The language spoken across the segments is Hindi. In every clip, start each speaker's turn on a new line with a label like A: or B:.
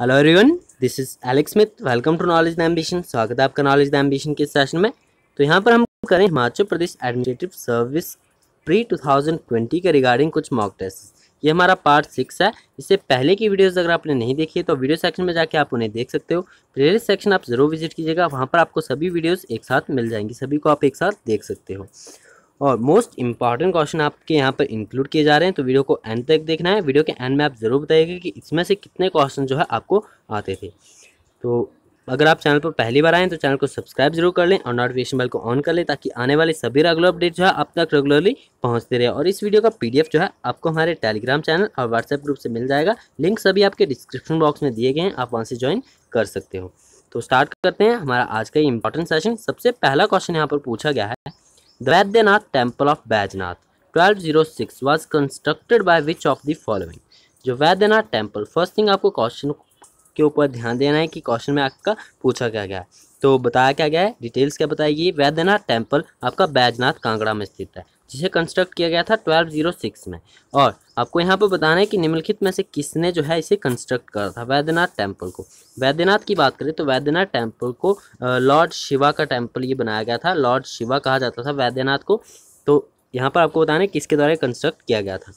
A: Hello everyone this is Alex Smith welcome to knowledge the ambition स्वागत है आपका नॉलेज द एम्बिशन के सेशन में तो यहाँ पर हम करें Himachal Pradesh administrative service pre 2020 के रिगार्डिंग कुछ मॉक टेस्ट ये हमारा पार्ट सिक्स है इससे पहले की वीडियोस अगर आपने नहीं देखी है तो वीडियो सेक्शन में जाके आप उन्हें देख सकते हो प्लेलिस्ट सेक्शन आप ज़रूर विजिट कीजिएगा वहाँ पर आपको सभी वीडियोज़ एक साथ मिल जाएंगी सभी को आप एक साथ देख सकते हो और मोस्ट इंपॉर्टेंट क्वेश्चन आपके यहाँ पर इंक्लूड किए जा रहे हैं तो वीडियो को एंड तक देखना है वीडियो के एंड में आप ज़रूर बताइएगा कि इसमें से कितने क्वेश्चन जो है आपको आते थे तो अगर आप चैनल पर पहली बार आएँ तो चैनल को सब्सक्राइब जरूर कर लें और नोटिफिकेशन बेल को ऑन कर लें ताकि आने वाले सभी रेगुलर अपडेट जो है आप तक रेगुलरली पहुंचते रहे और इस वीडियो का पीडीएफ जो है आपको हमारे टेलीग्राम चैनल और व्हाट्सएप ग्रुप से मिल जाएगा लिंक सभी आपके डिस्क्रिप्शन बॉक्स में दिए गए हैं आप वहाँ से ज्वाइन कर सकते हो तो स्टार्ट करते हैं हमारा आज का ये इंपॉर्टेंट सेशन सबसे पहला क्वेश्चन यहाँ पर पूछा गया है The Vaidyanath Temple of Bajanath 1206 was constructed by which of the following? जो वैद्यनाथ टेम्पल फर्स्ट थिंग आपको क्वेश्चन के ऊपर ध्यान देना है कि क्वेश्चन में आपका पूछा क्या गया है तो बताया क्या गया है डिटेल्स क्या बताएगी वैद्यनाथ टेम्पल आपका बैजनाथ कांगड़ा में स्थित है जिसे कंस्ट्रक्ट किया गया था 1206 में और आपको यहाँ पर बताना है कि निम्नलिखित में से किसने जो है इसे कंस्ट्रक्ट करा था वैद्यनाथ टेम्पल को वैद्यनाथ की बात करें तो वैद्यनाथ टेम्पल को लॉर्ड शिवा का टेम्पल ये बनाया गया था लॉर्ड शिवा कहा जाता था वैद्यनाथ को तो यहाँ पर आपको बताना है किसके द्वारा कंस्ट्रक्ट किया गया था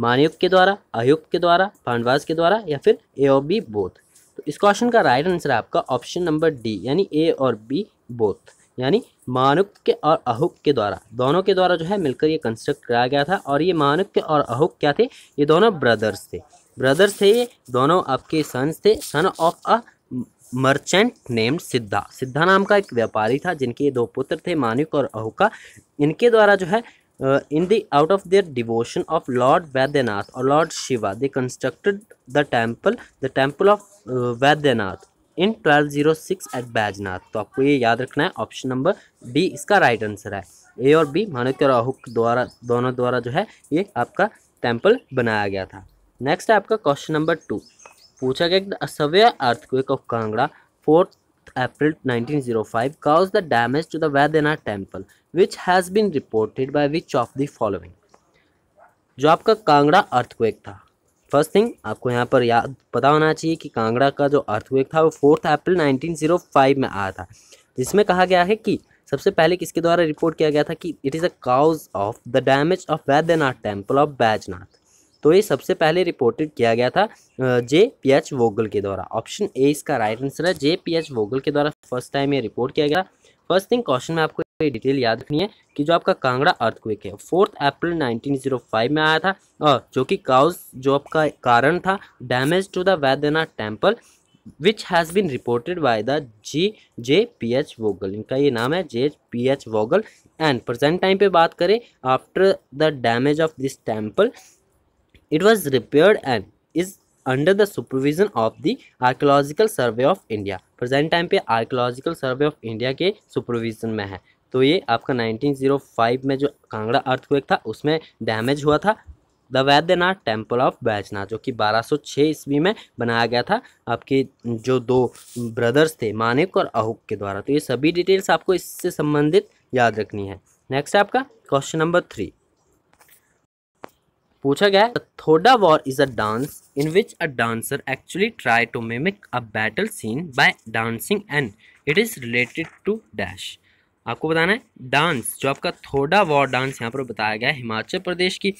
A: मानयुक्त के द्वारा अयुक्त के द्वारा पांडवास के द्वारा या फिर ए और बी बोथ तो इस क्वेश्चन का राइट आंसर है आपका ऑप्शन नंबर डी यानी ए और बी बोथ यानी मानुक्य के और अहुक के द्वारा दोनों के द्वारा जो है मिलकर ये कंस्ट्रक्ट कराया गया था और ये मानुक्य और अहुक क्या थे ये दोनों ब्रदर्स थे ब्रदर्स थे ये दोनों आपके सन्स थे son of a merchant named Siddha Siddha नाम का एक व्यापारी था जिनके ये दो पुत्र थे मानुक और अहुका इनके द्वारा जो है in the out of their devotion of lord Vaidyanath और lord Shiva they constructed the temple the temple of Vaidyanath in 1206 at Baijnath तो आपको ये याद रखना है ऑप्शन नंबर डी इसका राइट आंसर है ए और बी मानक्य और अहुक द्वारा दोनों द्वारा जो है ये आपका टेम्पल बनाया गया था नेक्स्ट है आपका क्वेश्चन नंबर टू पूछा गया असव्य earthquake of Kangra fourth April 1905 caused the damage to the Vaidyanath temple which has been reported by which of the following जो आपका कांगड़ा अर्थक्वेक था फर्स्ट थिंग आपको यहाँ पर याद पता होना चाहिए कि कांगड़ा का जो अर्थवेक था वो फोर्थ अप्रैल 1905 में आया था जिसमें कहा गया है कि सबसे पहले किसके द्वारा रिपोर्ट किया गया था कि it is a cause of the damage of Vaidyanath temple of Baijnath तो ये सबसे पहले रिपोर्टेड किया गया था जे पी एच वोगल के द्वारा ऑप्शन ए इसका राइट आंसर है जे पी एच वोगल के द्वारा फर्स्ट टाइम ये रिपोर्ट किया गया फर्स्ट थिंग क्वेश्चन में आपको ये डिटेल याद रखनी है कि जो आपका कांगड़ा अर्थक्वेक है फोर्थ अप्रैल 1905 में आया था और जो कि काउज जो आपका कारण था damage to the Vaidyanath temple which has been reported by the G J P H Vogel इनका ये नाम है J P H Vogel and present time पे बात करें after the damage of this temple it was repaired and is under the supervision of the Archaeological Survey of India present time पे आर्कोलॉजिकल सर्वे ऑफ इंडिया के सुपरविजन में है तो ये आपका 1905 में जो कांगड़ा अर्थक्वेक था उसमें डैमेज हुआ था the Vaidyanath temple of Baijnath जो कि 1206 ईस्वी में बनाया गया था आपके जो दो ब्रदर्स थे मानिक और अहुक के द्वारा तो ये सभी डिटेल्स आपको इससे संबंधित याद रखनी है नेक्स्ट है आपका क्वेश्चन नंबर थ्री पूछा गया Thoda war is a dance in which a dancer actually try to mimic a battle scene by dancing and it is related to dash आपको बताना है डांस जो आपका थोड़ा वॉर डांस यहाँ पर बताया गया है हिमाचल प्रदेश की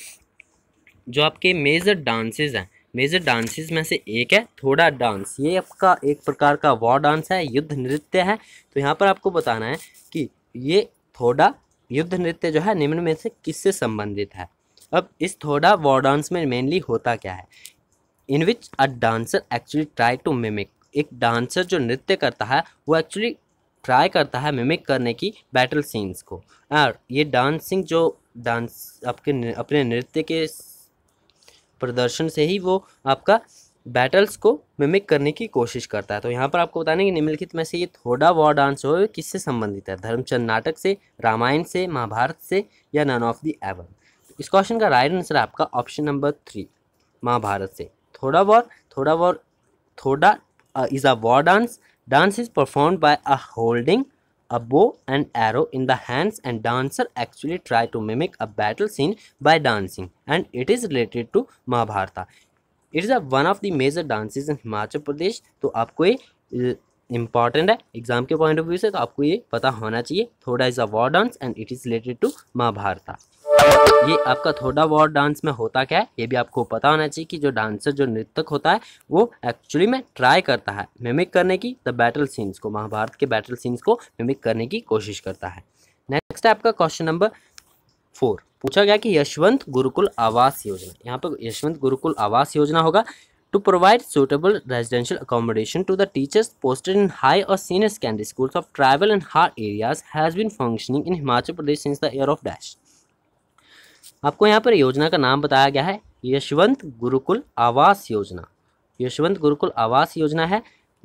A: जो आपके मेजर डांसेस हैं मेजर डांसेस में से एक है थोड़ा डांस ये आपका एक प्रकार का वॉर डांस है युद्ध नृत्य है तो यहाँ पर आपको बताना है कि ये थोड़ा युद्ध नृत्य जो है निम्न में से किससे संबंधित है अब इस थोड़ा वॉर डांस में मेनली होता क्या है in which a dancer actually try to mimic एक डांसर जो नृत्य करता है वो एक्चुअली ट्राई करता है मिमिक करने की बैटल सीन्स को और ये डांसिंग जो डांस आपके अपने नृत्य के प्रदर्शन से ही वो आपका बैटल्स को मिमिक करने की कोशिश करता है तो यहाँ पर आपको बताने कि निम्नलिखित में से ये थोड़ा वॉर डांस हो किससे संबंधित है धर्मचंद नाटक से रामायण से महाभारत से या नन ऑफ दी एवन इस क्वेश्चन का राइट आंसर आपका ऑप्शन नंबर थ्री महाभारत से Thoda war Thoda war Thoda is a war dance Dance is performed by a holding a bow and arrow in the hands and dancer actually try to mimic a battle scene by dancing and it is related to Mahabharata. It is a one of the major dances in Himachal Pradesh तो आपको ये इम्पॉर्टेंट है एग्जाम के पॉइंट ऑफ व्यू से तो आपको ये पता होना चाहिए Thoda is a war dance and it is related to Mahabharata ये आपका थोड़ा बहुत डांस में होता क्या है ये भी आपको पता होना चाहिए कि जो डांसर जो नृत्यक होता है वो एक्चुअली में ट्राई करता है मिमिक करने की द बैटल सीन्स को महाभारत के बैटल सीन्स को मिमिक करने की कोशिश करता है नेक्स्ट है आपका क्वेश्चन नंबर फोर पूछा गया कि यशवंत गुरुकुल आवास योजना यहाँ पर यशवंत गुरुकुल आवास योजना होगा to provide suitable residential accommodation to the teachers posted in high और senior secondary schools of tribal and hard areas has been functioning in Himachal Pradesh since the year of dash आपको यहाँ पर योजना का नाम बताया गया है यशवंत गुरुकुल आवास योजना यशवंत गुरुकुल आवास योजना है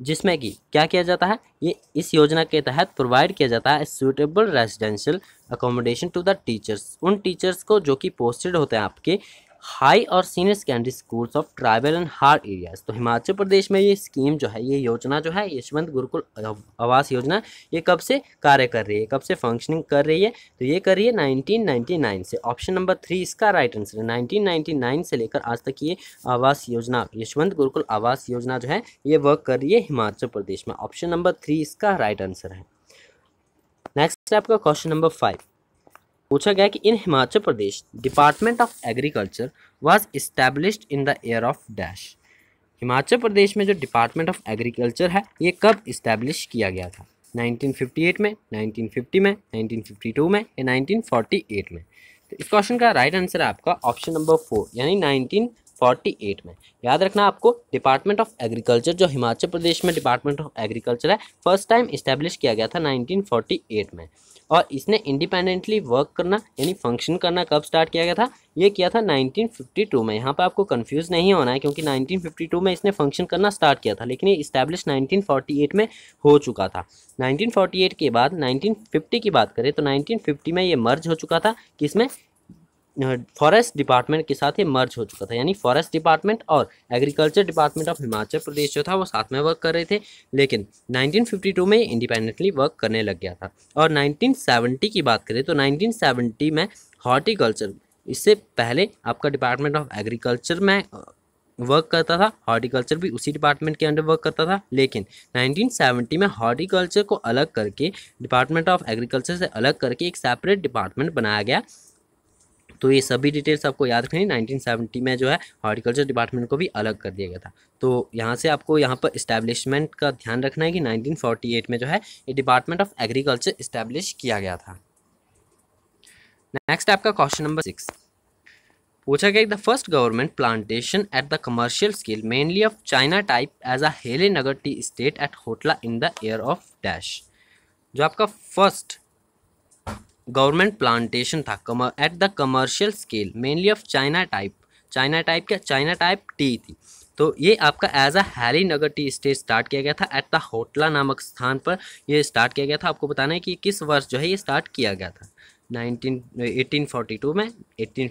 A: जिसमें कि क्या किया जाता है ये इस योजना के तहत प्रोवाइड किया जाता है suitable residential accommodation to the teachers उन टीचर्स को जो कि पोस्टेड होते हैं आपके हाई और senior secondary schools of tribal and hard areas तो हिमाचल प्रदेश में ये स्कीम जो है ये योजना जो है यशवंत गुरुकुल आवास योजना ये कब से कार्य कर रही है कब से फंक्शनिंग कर रही है तो ये कर रही है 1999 से ऑप्शन नंबर थ्री इसका राइट आंसर है 1999 से लेकर आज तक ये आवास योजना यशवंत गुरुकुल आवास योजना जो है ये वर्क कर रही है हिमाचल प्रदेश में ऑप्शन नंबर थ्री इसका राइट आंसर है नेक्स्ट आपका क्वेश्चन नंबर फाइव पूछा गया कि in Himachal Pradesh department of agriculture was established in the year of dash Himachal Pradesh में जो डिपार्टमेंट ऑफ एग्रीकल्चर है ये कब इस्टेब्लिश किया गया था 1958 में 1950 में 1952 में या 1948 में तो इस क्वेश्चन का राइट आंसर है आपका ऑप्शन नंबर फोर यानी 48 में याद रखना आपको डिपार्टमेंट ऑफ एग्रीकल्चर जो हिमाचल प्रदेश में डिपार्टमेंट ऑफ एग्रीकल्चर है फर्स्ट टाइम इस्टेब्लिश किया गया था 1948 में और इसने इंडिपेंडेंटली वर्क करना यानी फंक्शन करना कब स्टार्ट किया गया था ये किया था 1952 में यहाँ पर आपको कन्फ्यूज़ नहीं होना है क्योंकि 1952 में इसने फंक्शन करना स्टार्ट किया था लेकिन ये इस्टेब्लिश 1948 में हो चुका था 1948 के बाद 1950 की बात करें तो 1950 में ये मर्ज हो चुका था किसमें फॉरेस्ट डिपार्टमेंट के साथ ये मर्ज हो चुका था यानी फॉरेस्ट डिपार्टमेंट और agriculture department of Himachal Pradesh जो था वो साथ में वर्क कर रहे थे लेकिन 1952 में इंडिपेंडेंटली वर्क करने लग गया था और 1970 की बात करें तो 1970 में हॉर्टिकल्चर इससे पहले आपका डिपार्टमेंट ऑफ एग्रीकल्चर में वर्क करता था हॉर्टिकल्चर भी उसी डिपार्टमेंट के अंडर वर्क करता था लेकिन 1970 में हॉर्टिकल्चर को अलग करके डिपार्टमेंट ऑफ एग्रीकल्चर से अलग करके एक सेपरेट डिपार्टमेंट बनाया गया तो ये सभी डिटेल्स आपको याद रखनी नाइनटीन में जो है हॉर्टिकल्चर डिपार्टमेंट को भी अलग कर दिया गया था तो यहाँ से आपको यहाँ पर इस्टेब्लिशमेंट का ध्यान रखना है कि 1948 में जो है ये डिपार्टमेंट ऑफ एग्रीकल्चर इस्टेब्लिश किया गया था नेक्स्ट आपका क्वेश्चन नंबर सिक्स पूछा गया the first government plantation at the commercial scale mainly of China type as a Hailey Nagar tea estate at होटला in the year of dash जो आपका फर्स्ट गवर्नमेंट प्लांटेशन था कमर at the commercial scale mainly of China type China type क्या चाइना टाइप टी थी तो ये आपका as a Hailey Nagar tea estate start किया गया था एट द होटला नामक स्थान पर ये स्टार्ट किया गया था आपको बताना है कि किस वर्ष जो है ये स्टार्ट किया गया था नाइनटीन एटीन में एटीन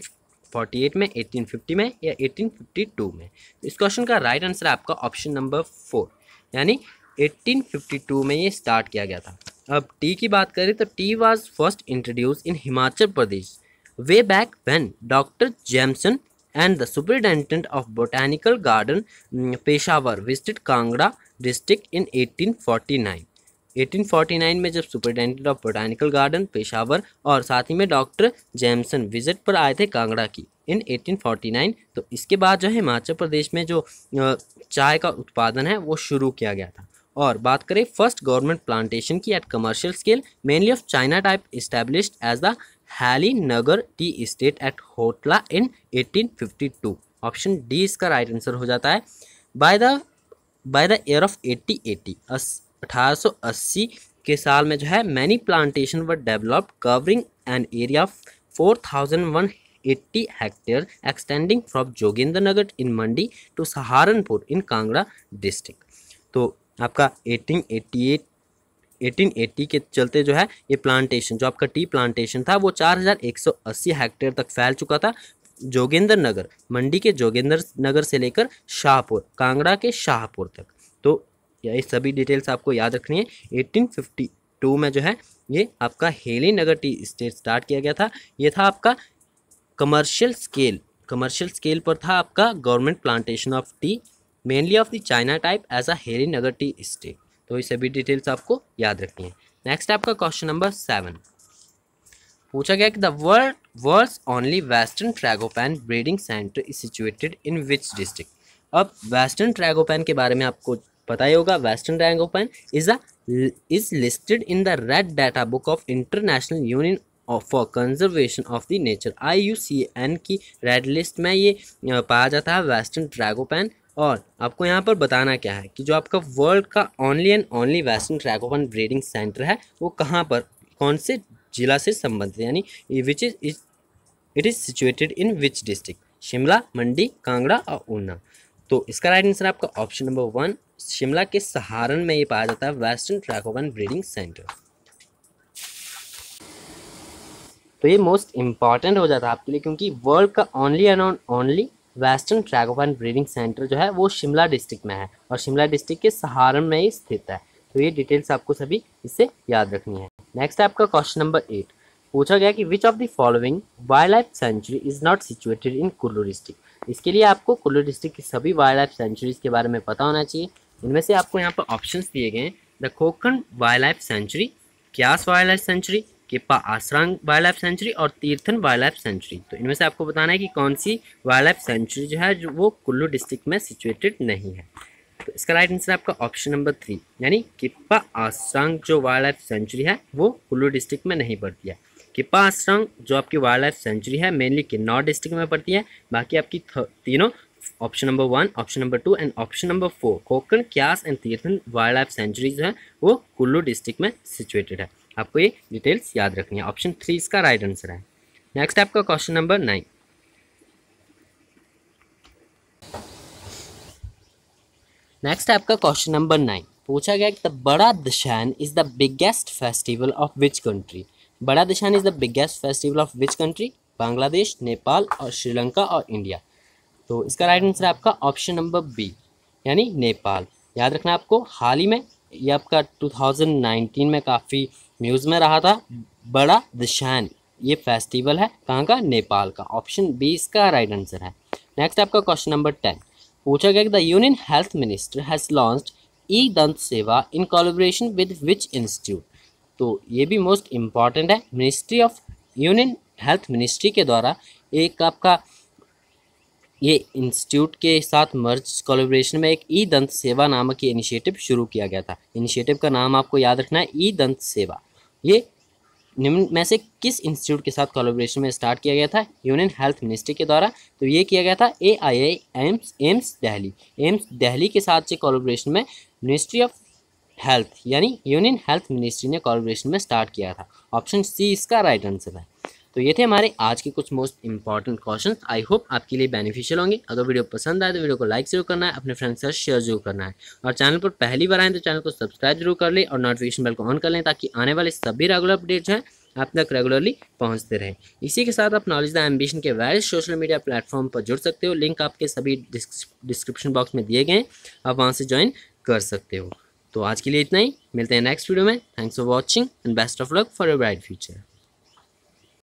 A: एट में 1850 में या 1852 में इस क्वेश्चन का राइट आंसर आपका ऑप्शन नंबर फोर यानी 1852 में ये स्टार्ट किया गया था अब टी की बात करें तो tea was first introduced in Himachal Pradesh way back when doctor Jameson and the superintendent of botanical garden Peshawar visited Kangra district in 1849 1849 में जब superintendent of botanical garden Peshawar और साथ ही में डॉक्टर जैमसन विजिट पर आए थे कांगड़ा की इन 1849 तो इसके बाद जो है हिमाचल प्रदेश में जो चाय का उत्पादन है वो शुरू किया गया था और बात करें फर्स्ट गवर्नमेंट प्लांटेशन की at commercial scale mainly of China type establish as the Hailey Nagar tea estate at होटला इन 1852 ऑप्शन डी इसका राइट आंसर हो जाता है by the by the year of 1880 1880 के साल में जो है many plantation were developed covering an area of 4180 hectare extending from Joginder Nagar in Mandi to Saharanpur in Kangra district तो आपका एटीन एट्टी एट 1880 के चलते जो है ये प्लांटेशन जो आपका टी प्लांटेशन था वो 4180 हेक्टेयर तक फैल चुका था जोगेंद्र नगर मंडी के जोगेंद्र नगर से लेकर शाहपुर कांगड़ा के शाहपुर तक तो ये सभी डिटेल्स आपको याद रखनी है टू में जो है ये आपका Hailey Nagar tea estate start किया गया था ये था आपका कमर्शियल स्केल कमर्शियल स्केल पर था आपका government plantation of tea mainly of the China type as a Hailey Nagar tea state तो ये सभी डिटेल्स आपको याद रखनी है नेक्स्ट आपका क्वेश्चन नंबर सेवन पूछा गया कि the world world only western tragopan breeding centre is situated in which district अब वेस्टर्न ट्रैगोपैन के बारे में आपको पता ही होगा western tragopan is a is listed in the red data book of international union for conservation of the nature I U C N की रेड लिस्ट में ये पाया जाता है वेस्टर्न ट्रैगोपैन और आपको यहाँ पर बताना क्या है कि जो आपका वर्ल्ड का only and only western open breeding centre है वो कहाँ पर कौन से जिला से संबंधित यानी which is it is situated in which district Shimla Mandi Kangra और ऊना तो इसका राइट आंसर आपका ऑप्शन नंबर वन शिमला के सहारन में ये पाया जाता है वेस्टर्न ट्रैकोगन ब्रीडिंग सेंटर तो ये मोस्ट इम्पॉर्टेंट हो जाता है आपके लिए क्योंकि वर्ल्ड का only and only western tragopan breeding centre जो है वो शिमला डिस्ट्रिक्ट में है और शिमला डिस्ट्रिक्ट के सहारन में ही स्थित है तो ये डिटेल्स आपको सभी इससे याद रखनी है नेक्स्ट है आपका क्वेश्चन नंबर एट पूछा गया कि which of the following wild life sanctuary is not situated in Kullu district इसके लिए आपको कुल्लू डिस्ट्रिक्ट की सभी वाइल्ड लाइफ सेंचुरीज के बारे में पता होना चाहिए इनमें से आपको यहाँ पर ऑप्शन दिए गए हैं the Khokhan wild life sanctuary Kais wild life sanctuary Kippa Ashram wild life sanctuary और तीर्थन वाइल्ड लाइफ सेंचुरी तो इनमें से आपको बताना है कि कौन सी वाइल्ड लाइफ सेंचुरी जो है जो वो कुल्लू डिस्ट्रिक्ट में सिचुएटेड नहीं है तो इसका राइट आंसर आपका ऑप्शन नंबर थ्री यानी किप्पा आश्रम जो वाइल्ड लाइफ सेंचुरी है वो कुल्लू डिस्ट्रिक्ट में नहीं पड़ती है किप्पा आश्रम जो आपकी वाइल्ड लाइफ सेंचुरी है मेनली किन्नौर डिस्ट्रिक्ट में पड़ती है बाकी आपकी तीनों option number one option number two and option number four Khokhan Kais and Tirthan wild life sanctuary जो है वो कुल्लू डिस्ट्रिक्ट में सिचुएटेड है आपको ये डिटेल्स याद रखनी है ऑप्शन थ्री इसका राइट आंसर है नेक्स्ट आपका क्वेश्चन नंबर नाइन नेक्स्ट आपका क्वेश्चन नंबर नाइन पूछा गया कि the Bada Dashain is the biggest festival of which country Bada Dashain is the biggest festival of which country Bangladesh Nepal और श्रीलंका और इंडिया तो इसका राइट आंसर है आपका ऑप्शन नंबर बी यानी नेपाल याद रखना आपको हाल ही में ये आपका 2019 में काफ़ी म्यूज़ में रहा था हम्म। बड़ा दशान ये फेस्टिवल है कहाँ का नेपाल का ऑप्शन बी इसका राइट आंसर है नेक्स्ट आपका क्वेश्चन नंबर टेन पूछा गया कि the union health minister has launch E Dant Seva in collaboration with which institute तो ये भी मोस्ट इम्पॉर्टेंट है ministry of union health ministry के द्वारा एक आपका ये इंस्टीट्यूट के साथ मर्ज कोलेब्रेशन में एक ई दंत सेवा नामक ये इनिशिएटिव शुरू किया गया था इनिशिएटिव का नाम आपको याद रखना है ई दंत सेवा ये निम्न में से किस इंस्टीट्यूट के साथ कोलेब्रेशन में स्टार्ट किया गया था यूनियन हेल्थ मिनिस्ट्री के द्वारा तो ये किया गया था A I AIIMS AIIMS Delhi AIIMS Delhi के साथ से कोलेब्रेशन में मिनिस्ट्री ऑफ हेल्थ यानी यूनियन हेल्थ मिनिस्ट्री ने कोलेब्रेशन में स्टार्ट किया था ऑप्शन सी इसका राइट आंसर है तो ये थे हमारे आज के कुछ most important question I hope आपके लिए बेनिफिशियल होंगे अगर वीडियो पसंद आए तो वीडियो को लाइक जरूर करना है अपने फ्रेंड्स के साथ शेयर जरूर करना है और चैनल पर पहली बार आए तो चैनल को सब्सक्राइब जरूर कर लें और नोटिफिकेशन बेल को ऑन कर लें ताकि आने वाले सभी रेगुलर अपडेट्स हैं आप तक रेगुलरली पहुंचते रहें इसी के साथ आप नॉलेज द एम्बिशन के वायरस सोशल मीडिया प्लेटफॉर्म पर जुड़ सकते हो लिंक आपके सभी डिस्क्रिप्शन बॉक्स में दिए गए हैं आप वहाँ से ज्वाइन कर सकते हो तो आज के लिए इतना ही मिलते हैं नेक्स्ट वीडियो में thanks for watching and best of luck for your bright future